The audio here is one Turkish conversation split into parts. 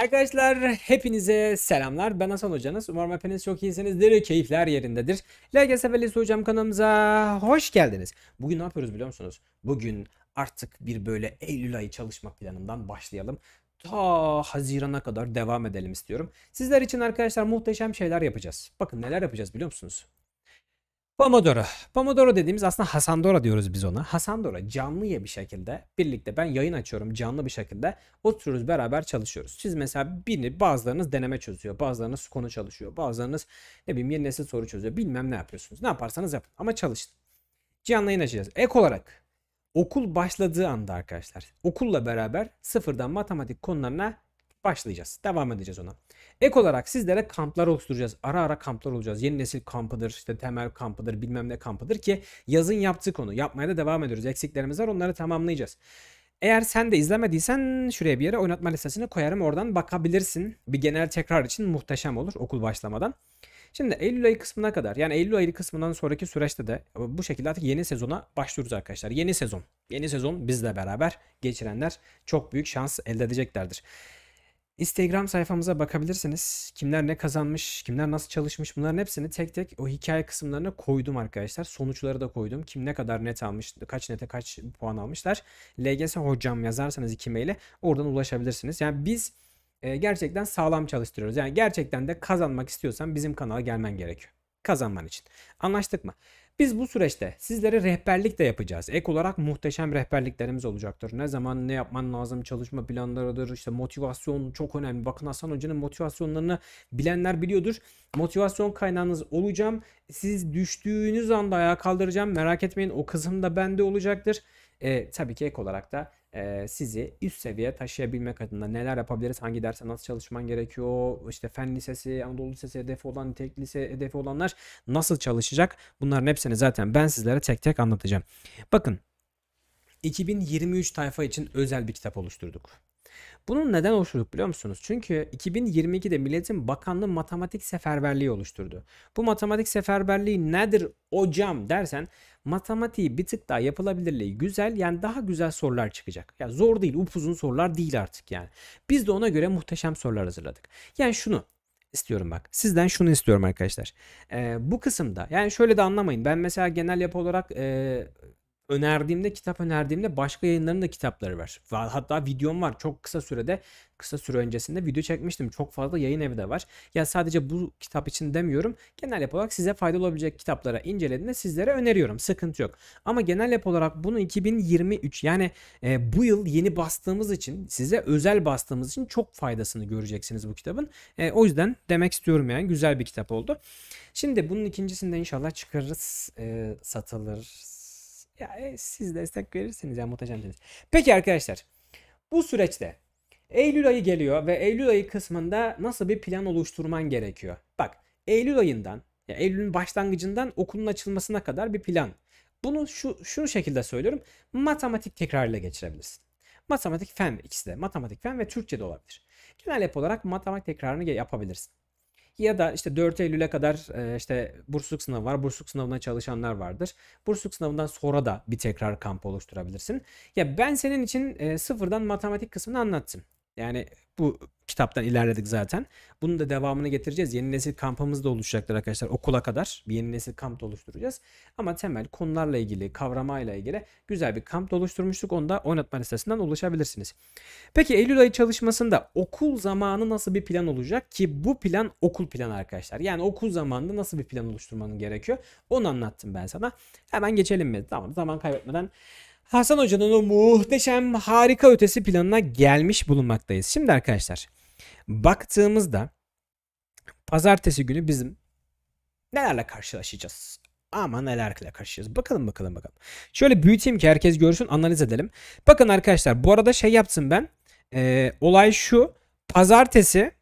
Arkadaşlar hepinize selamlar. Ben Hasan Hocanız. Umarım hepiniz çok iyisinizdir. Keyifler yerindedir. LGS Velisi Hocam kanalımıza hoş geldiniz. Bugün ne yapıyoruz biliyor musunuz? Bugün artık bir böyle Eylül ayı çalışma planından başlayalım ta Haziran'a kadar devam edelim istiyorum. Sizler için arkadaşlar muhteşem şeyler yapacağız. Bakın neler yapacağız biliyor musunuz? Pomodoro. Pomodoro dediğimiz aslında Hasandora diyoruz biz ona. Hasandora canlıya bir şekilde birlikte ben yayın açıyorum canlı bir şekilde oturuyoruz beraber çalışıyoruz. Siz mesela birini bazılarınız deneme çözüyor, bazılarınız konu çalışıyor, bazılarınız ne bileyim yeni nesil soru çözüyor bilmem ne yapıyorsunuz. Ne yaparsanız yapın ama çalışın. Canlı yayın açacağız. Ek olarak okul başladığı anda arkadaşlar okul'la beraber sıfırdan matematik konularına başlayacağız. Devam edeceğiz ona. Ek olarak sizlere kamplar oluşturacağız. Ara ara kamplar olacağız. Yeni nesil kampıdır, işte temel kampıdır, bilmem ne kampıdır ki yazın yaptığı konu. Yapmaya da devam ediyoruz. Eksiklerimiz var onları tamamlayacağız. Eğer sen de izlemediysen şuraya bir yere oynatma listesini koyarım. Oradan bakabilirsin. Bir genel tekrar için muhteşem olur okul başlamadan. Şimdi Eylül ayı kısmına kadar yani Eylül ayı kısmından sonraki süreçte de bu şekilde artık yeni sezona başlıyoruz arkadaşlar. Yeni sezon. Yeni sezon bizle beraber geçirenler çok büyük şans elde edeceklerdir. Instagram sayfamıza bakabilirsiniz. Kimler ne kazanmış, kimler nasıl çalışmış bunların hepsini tek tek o hikaye kısımlarına koydum arkadaşlar. Sonuçları da koydum. Kim ne kadar net almış, kaç nete kaç puan almışlar. LGS hocam yazarsanız iki maile oradan ulaşabilirsiniz. Yani biz e, gerçekten sağlam çalıştırıyoruz. Yani gerçekten de kazanmak istiyorsan bizim kanala gelmen gerekiyor. Kazanman için. Anlaştık mı? Biz bu süreçte sizlere rehberlik de yapacağız. Ek olarak muhteşem rehberliklerimiz olacaktır. Ne zaman ne yapman lazım çalışma planlarıdır. İşte motivasyon çok önemli. Bakın Hasan Hoca'nın motivasyonlarını bilenler biliyordur. Motivasyon kaynağınız olacağım. Siz düştüğünüz anda ayağa kaldıracağım. Merak etmeyin o kısım da bende olacaktır. E, tabii ki ek olarak da sizi üst seviye taşıyabilmek adına neler yapabiliriz, hangi derse nasıl çalışman gerekiyor, işte fen lisesi, Anadolu lisesi hedefi olan, tek lise hedefi olanlar nasıl çalışacak bunların hepsini zaten ben sizlere tek tek anlatacağım. Bakın 2023 tayfa için özel bir kitap oluşturduk. Bunun neden oluşturduk biliyor musunuz? Çünkü 2022'de Milletin Bakanlığı matematik seferberliği oluşturdu. Bu matematik seferberliği nedir hocam dersen matematiği bir tık daha yapılabilirliği güzel yani daha güzel sorular çıkacak. Ya yani zor değil upuzun sorular değil artık yani. Biz de ona göre muhteşem sorular hazırladık. Yani şunu istiyorum bak. Sizden şunu istiyorum arkadaşlar. Ee, bu kısımda yani şöyle de anlamayın. Ben mesela genel yapı olarak e, önerdiğimde, kitap önerdiğimde başka yayınların da kitapları var. Hatta videom var. Çok kısa sürede, kısa süre öncesinde video çekmiştim. Çok fazla yayın evi de var. Ya sadece bu kitap için demiyorum. Genel yapı olarak size faydalı olabilecek kitaplara inceledim ve sizlere öneriyorum. Sıkıntı yok. Ama genel yapı olarak bunu 2023 yani e, bu yıl yeni bastığımız için, size özel bastığımız için çok faydasını göreceksiniz bu kitabın. E, o yüzden demek istiyorum yani güzel bir kitap oldu. Şimdi bunun ikincisini de inşallah çıkarırız. E, satılır, ya, e, siz destek verirsiniz ya muhteşemsiniz. Peki arkadaşlar bu süreçte Eylül ayı geliyor ve Eylül ayı kısmında nasıl bir plan oluşturman gerekiyor? Bak Eylül ayından ya Eylül'ün başlangıcından okulun açılmasına kadar bir plan. Bunu şu, şu şekilde söylüyorum. Matematik tekrarıyla geçirebilirsin. Matematik fen ikisi de. Matematik fen ve Türkçe de olabilir. Genel yapı olarak matematik tekrarını yapabilirsin ya da işte 4 Eylül'e kadar e, işte bursluluk sınavı var. Bursluluk sınavına çalışanlar vardır. Bursluluk sınavından sonra da bir tekrar kamp oluşturabilirsin. Ya ben senin için e, sıfırdan matematik kısmını anlattım. Yani bu kitaptan ilerledik zaten. Bunun da devamını getireceğiz. Yeni nesil kampımız da oluşacaktır arkadaşlar. Okula kadar bir yeni nesil kamp da oluşturacağız. Ama temel konularla ilgili, kavramayla ilgili güzel bir kamp da oluşturmuştuk. Onu da oynatma listesinden ulaşabilirsiniz. Peki Eylül ayı çalışmasında okul zamanı nasıl bir plan olacak? Ki bu plan okul planı arkadaşlar. Yani okul zamanında nasıl bir plan oluşturmanın gerekiyor? Onu anlattım ben sana. Hemen geçelim mi? Tamam zaman kaybetmeden Hasan Hoca'nın o muhteşem harika ötesi planına gelmiş bulunmaktayız. Şimdi arkadaşlar baktığımızda pazartesi günü bizim nelerle karşılaşacağız? Ama nelerle karşılaşacağız? Bakalım bakalım bakalım. Şöyle büyüteyim ki herkes görsün analiz edelim. Bakın arkadaşlar bu arada şey yaptım ben. Ee, olay şu. Pazartesi,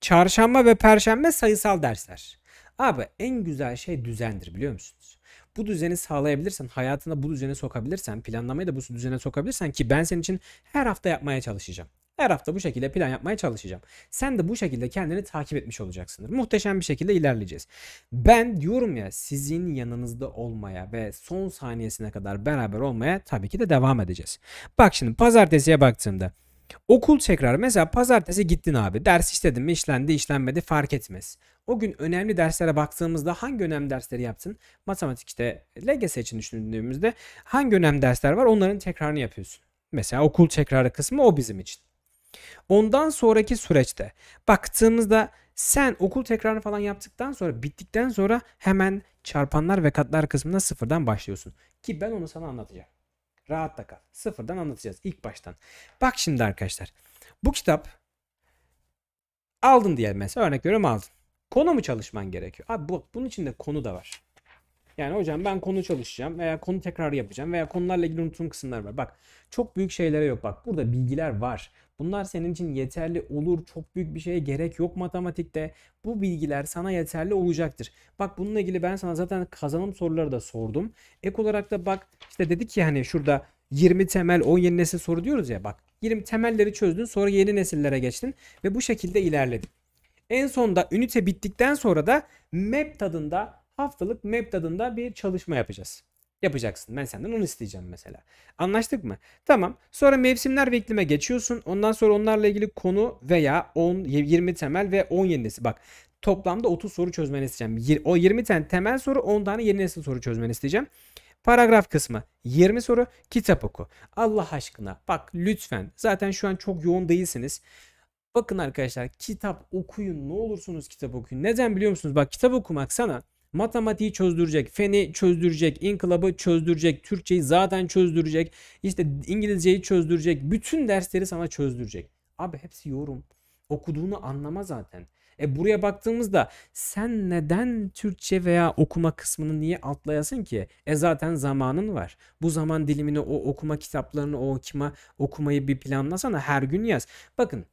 çarşamba ve perşembe sayısal dersler. Abi en güzel şey düzendir biliyor musun? bu düzeni sağlayabilirsen, hayatına bu düzeni sokabilirsen, planlamayı da bu düzene sokabilirsen ki ben senin için her hafta yapmaya çalışacağım. Her hafta bu şekilde plan yapmaya çalışacağım. Sen de bu şekilde kendini takip etmiş olacaksındır. Muhteşem bir şekilde ilerleyeceğiz. Ben diyorum ya sizin yanınızda olmaya ve son saniyesine kadar beraber olmaya tabii ki de devam edeceğiz. Bak şimdi pazartesiye baktığımda Okul tekrar mesela pazartesi gittin abi. Ders işledin mi işlendi işlenmedi fark etmez. O gün önemli derslere baktığımızda hangi önemli dersleri yaptın? Matematik işte LGS için düşündüğümüzde hangi önemli dersler var onların tekrarını yapıyorsun. Mesela okul tekrarı kısmı o bizim için. Ondan sonraki süreçte baktığımızda sen okul tekrarını falan yaptıktan sonra bittikten sonra hemen çarpanlar ve katlar kısmına sıfırdan başlıyorsun. Ki ben onu sana anlatacağım. Rahat da kal. Sıfırdan anlatacağız ilk baştan. Bak şimdi arkadaşlar. Bu kitap aldın diye mesela örnek veriyorum aldın. Konu mu çalışman gerekiyor? Abi bu, bunun içinde konu da var. Yani hocam ben konu çalışacağım veya konu tekrar yapacağım veya konularla ilgili unuttuğum kısımlar var. Bak çok büyük şeylere yok bak. Burada bilgiler var. Bunlar senin için yeterli olur. Çok büyük bir şeye gerek yok matematikte. Bu bilgiler sana yeterli olacaktır. Bak bununla ilgili ben sana zaten kazanım soruları da sordum. Ek olarak da bak işte dedik ki hani şurada 20 temel 10 yeni nesil soru diyoruz ya bak. 20 temelleri çözdün sonra yeni nesillere geçtin ve bu şekilde ilerledin. En sonunda ünite bittikten sonra da map tadında haftalık map tadında bir çalışma yapacağız yapacaksın. Ben senden onu isteyeceğim mesela. Anlaştık mı? Tamam. Sonra mevsimler ve iklime geçiyorsun. Ondan sonra onlarla ilgili konu veya 10 20 temel ve 10 yeni nesil. Bak toplamda 30 soru çözmeni isteyeceğim. O 20 tane temel soru 10 tane yeni nesil soru çözmeni isteyeceğim. Paragraf kısmı 20 soru kitap oku. Allah aşkına bak lütfen zaten şu an çok yoğun değilsiniz. Bakın arkadaşlar kitap okuyun ne olursunuz kitap okuyun. Neden biliyor musunuz? Bak kitap okumak sana Matematiği çözdürecek, feni çözdürecek, inkılabı çözdürecek, Türkçeyi zaten çözdürecek, işte İngilizceyi çözdürecek. Bütün dersleri sana çözdürecek. Abi hepsi yorum. Okuduğunu anlama zaten. E buraya baktığımızda sen neden Türkçe veya okuma kısmını niye atlayasın ki? E zaten zamanın var. Bu zaman dilimini o okuma kitaplarını o okuma okumayı bir planlasana her gün yaz. Bakın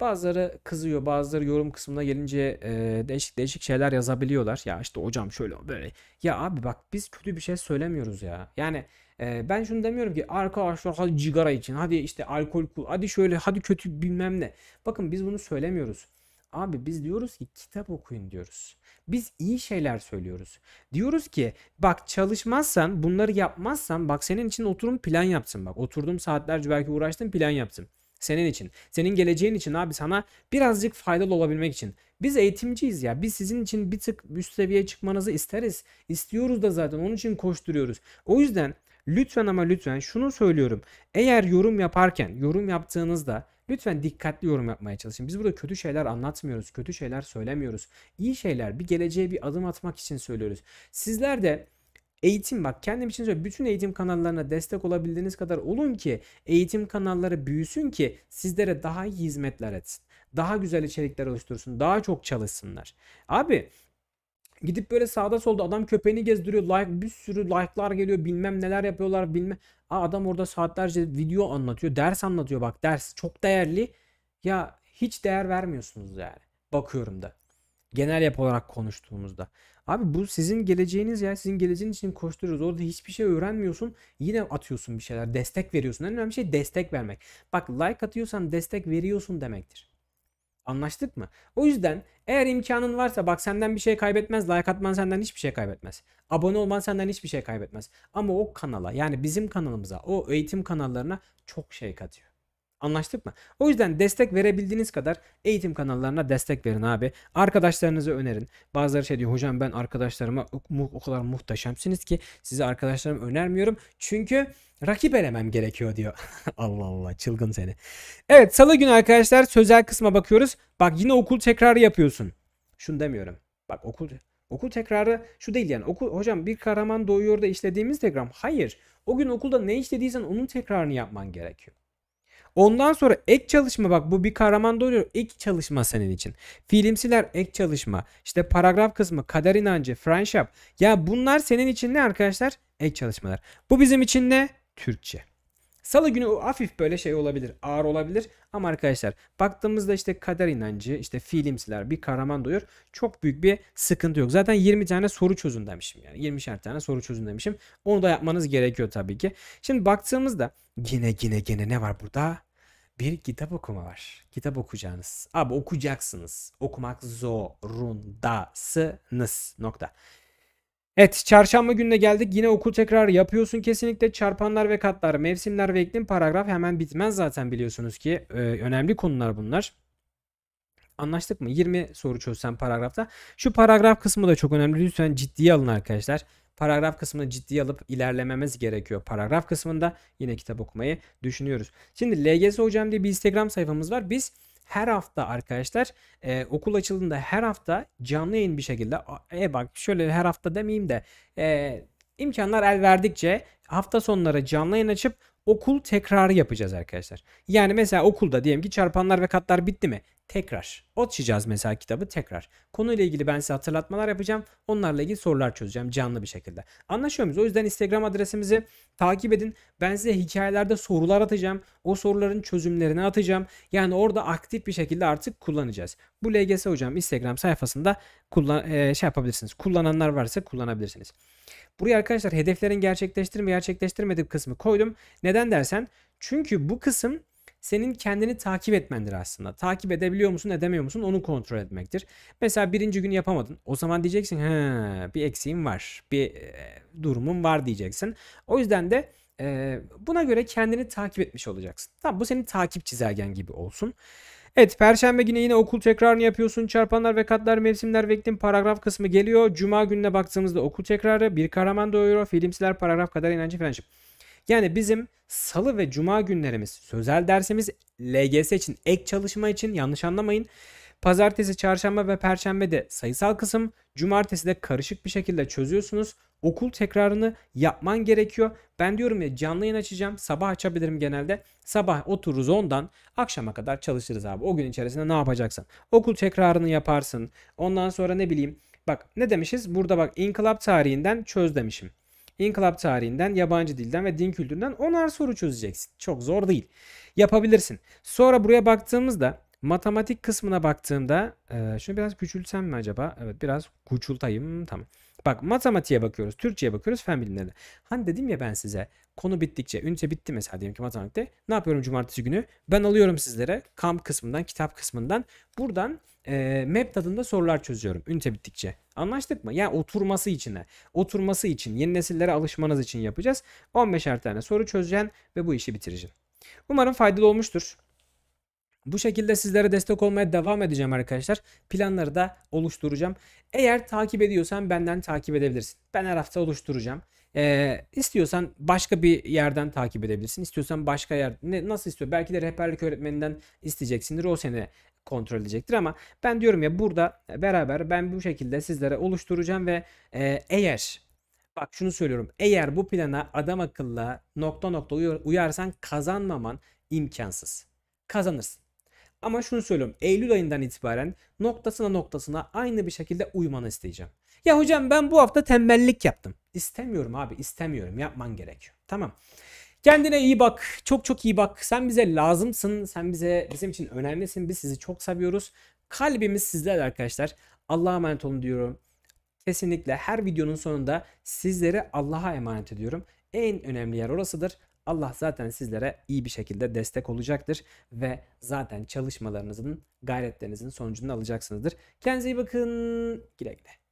Bazıları kızıyor, bazıları yorum kısmına gelince e, değişik değişik şeyler yazabiliyorlar. Ya işte hocam şöyle böyle. Ya abi bak biz kötü bir şey söylemiyoruz ya. Yani e, ben şunu demiyorum ki arkadaşlar hadi cigara için, hadi işte alkol kul, hadi şöyle, hadi kötü bilmem ne. Bakın biz bunu söylemiyoruz. Abi biz diyoruz ki kitap okuyun diyoruz. Biz iyi şeyler söylüyoruz. Diyoruz ki bak çalışmazsan bunları yapmazsan bak senin için oturum plan yapsın. Bak oturdum saatlerce belki uğraştım plan yaptım. Senin için. Senin geleceğin için abi sana birazcık faydalı olabilmek için. Biz eğitimciyiz ya. Biz sizin için bir tık üst seviyeye çıkmanızı isteriz. İstiyoruz da zaten. Onun için koşturuyoruz. O yüzden lütfen ama lütfen şunu söylüyorum. Eğer yorum yaparken, yorum yaptığınızda Lütfen dikkatli yorum yapmaya çalışın. Biz burada kötü şeyler anlatmıyoruz, kötü şeyler söylemiyoruz. İyi şeyler, bir geleceğe bir adım atmak için söylüyoruz. Sizler de Eğitim bak kendim için söylüyorum. Bütün eğitim kanallarına destek olabildiğiniz kadar olun ki eğitim kanalları büyüsün ki sizlere daha iyi hizmetler etsin. Daha güzel içerikler oluştursun. Daha çok çalışsınlar. Abi Gidip böyle sağda solda adam köpeğini gezdiriyor. Like bir sürü like'lar geliyor. Bilmem neler yapıyorlar bilmem. Aa, adam orada saatlerce video anlatıyor. Ders anlatıyor bak. Ders çok değerli. Ya hiç değer vermiyorsunuz yani. Bakıyorum da. Genel yap olarak konuştuğumuzda. Abi bu sizin geleceğiniz ya. Sizin geleceğiniz için koşturuyoruz. Orada hiçbir şey öğrenmiyorsun. Yine atıyorsun bir şeyler. Destek veriyorsun. En önemli şey destek vermek. Bak like atıyorsan destek veriyorsun demektir. Anlaştık mı? O yüzden eğer imkanın varsa bak senden bir şey kaybetmez. Like atman senden hiçbir şey kaybetmez. Abone olman senden hiçbir şey kaybetmez. Ama o kanala yani bizim kanalımıza o eğitim kanallarına çok şey katıyor. Anlaştık mı? O yüzden destek verebildiğiniz kadar eğitim kanallarına destek verin abi. Arkadaşlarınızı önerin. Bazıları şey diyor hocam ben arkadaşlarıma o kadar muhteşemsiniz ki size arkadaşlarım önermiyorum. Çünkü rakip elemem gerekiyor diyor. Allah Allah çılgın seni. Evet salı günü arkadaşlar sözel kısma bakıyoruz. Bak yine okul tekrarı yapıyorsun. Şunu demiyorum. Bak okul Okul tekrarı şu değil yani. Okul, hocam bir kahraman doğuyor da işlediğimiz tegram. Hayır. O gün okulda ne işlediysen onun tekrarını yapman gerekiyor. Ondan sonra ek çalışma bak bu bir kahraman doğuruyor. Ek çalışma senin için. Fiilimsiler ek çalışma. İşte paragraf kısmı, kader inancı, friendship. Ya bunlar senin için ne arkadaşlar? Ek çalışmalar. Bu bizim için ne? Türkçe. Salı günü o hafif böyle şey olabilir. Ağır olabilir. Ama arkadaşlar baktığımızda işte kader inancı, işte fiilimsiler bir kahraman doyur. Çok büyük bir sıkıntı yok. Zaten 20 tane soru çözün demişim yani. 20'şer tane soru çözün demişim. Onu da yapmanız gerekiyor tabii ki. Şimdi baktığımızda yine yine yine ne var burada? bir kitap okuma var. Kitap okuyacaksınız Abi okuyacaksınız. Okumak zorundasınız. Nokta. Evet çarşamba gününe geldik. Yine okul tekrar yapıyorsun kesinlikle. Çarpanlar ve katlar, mevsimler ve iklim paragraf hemen bitmez zaten biliyorsunuz ki. Ee, önemli konular bunlar. Anlaştık mı? 20 soru çözsem paragrafta. Şu paragraf kısmı da çok önemli. Lütfen ciddiye alın arkadaşlar paragraf kısmını ciddiye alıp ilerlememiz gerekiyor. Paragraf kısmında yine kitap okumayı düşünüyoruz. Şimdi LGS Hocam diye bir Instagram sayfamız var. Biz her hafta arkadaşlar e, okul açıldığında her hafta canlı yayın bir şekilde e bak şöyle her hafta demeyeyim de e, imkanlar el verdikçe hafta sonları canlı yayın açıp okul tekrarı yapacağız arkadaşlar. Yani mesela okulda diyelim ki çarpanlar ve katlar bitti mi? Tekrar. Açacağız mesela kitabı tekrar. Konuyla ilgili ben size hatırlatmalar yapacağım. Onlarla ilgili sorular çözeceğim canlı bir şekilde. Anlaşıyor muyuz? O yüzden Instagram adresimizi takip edin. Ben size hikayelerde sorular atacağım. O soruların çözümlerini atacağım. Yani orada aktif bir şekilde artık kullanacağız. Bu LGS hocam Instagram sayfasında kullan, e, şey yapabilirsiniz. Kullananlar varsa kullanabilirsiniz. Buraya arkadaşlar hedeflerin gerçekleştirme gerçekleştirmedi kısmı koydum. Neden dersen çünkü bu kısım senin kendini takip etmendir aslında. Takip edebiliyor musun edemiyor musun onu kontrol etmektir. Mesela birinci gün yapamadın. O zaman diyeceksin ha bir eksiğim var bir e, durumum var diyeceksin. O yüzden de e, buna göre kendini takip etmiş olacaksın. Tamam bu senin takip çizelgen gibi olsun. Evet perşembe günü yine okul tekrarını yapıyorsun. Çarpanlar ve katlar mevsimler ve paragraf kısmı geliyor. Cuma gününe baktığımızda okul tekrarı bir kahraman doğuyor. Filmsiler paragraf kadar inancı friendship. Yani bizim salı ve cuma günlerimiz sözel dersimiz LGS için ek çalışma için yanlış anlamayın. Pazartesi, çarşamba ve perşembe de sayısal kısım, cumartesi de karışık bir şekilde çözüyorsunuz. Okul tekrarını yapman gerekiyor. Ben diyorum ya canlı yayın açacağım. Sabah açabilirim genelde. Sabah otururuz ondan akşama kadar çalışırız abi. O gün içerisinde ne yapacaksan. Okul tekrarını yaparsın. Ondan sonra ne bileyim. Bak ne demişiz? Burada bak inkılap tarihinden çöz demişim. İnkılap tarihinden, yabancı dilden ve din kültüründen onar soru çözeceksin. Çok zor değil. Yapabilirsin. Sonra buraya baktığımızda matematik kısmına baktığımda e, şunu biraz küçültsem mi acaba? Evet biraz küçültayım. Tamam. Bak matematiğe bakıyoruz, Türkçe'ye bakıyoruz, fen bilimlerine. Hani dedim ya ben size konu bittikçe, ünite bitti mesela diyelim ki matematikte. Ne yapıyorum cumartesi günü? Ben alıyorum sizlere kamp kısmından, kitap kısmından. Buradan e, map tadında sorular çözüyorum ünite bittikçe. Anlaştık mı? Yani oturması içine. Oturması için, yeni nesillere alışmanız için yapacağız. 15'er tane soru çözeceksin ve bu işi bitireceğim. Umarım faydalı olmuştur. Bu şekilde sizlere destek olmaya devam edeceğim arkadaşlar. Planları da oluşturacağım. Eğer takip ediyorsan benden takip edebilirsin. Ben her hafta oluşturacağım. Ee, istiyorsan başka bir yerden takip edebilirsin. İstiyorsan başka yer ne, nasıl istiyor? Belki de rehberlik öğretmeninden isteyeceksindir. O seni kontrol edecektir ama ben diyorum ya burada beraber ben bu şekilde sizlere oluşturacağım ve e, eğer bak şunu söylüyorum eğer bu plana adam akıllı nokta nokta uyarsan kazanmaman imkansız. Kazanırsın. Ama şunu söylüyorum. Eylül ayından itibaren noktasına noktasına aynı bir şekilde uymanı isteyeceğim. Ya hocam ben bu hafta tembellik yaptım. İstemiyorum abi istemiyorum yapman gerekiyor. Tamam. Kendine iyi bak. Çok çok iyi bak. Sen bize lazımsın. Sen bize bizim için önemlisin. Biz sizi çok seviyoruz. Kalbimiz sizler arkadaşlar. Allah'a emanet olun diyorum. Kesinlikle her videonun sonunda sizleri Allah'a emanet ediyorum. En önemli yer orasıdır. Allah zaten sizlere iyi bir şekilde destek olacaktır ve zaten çalışmalarınızın, gayretlerinizin sonucunu alacaksınızdır. Kendinize iyi bakın. Güle güle.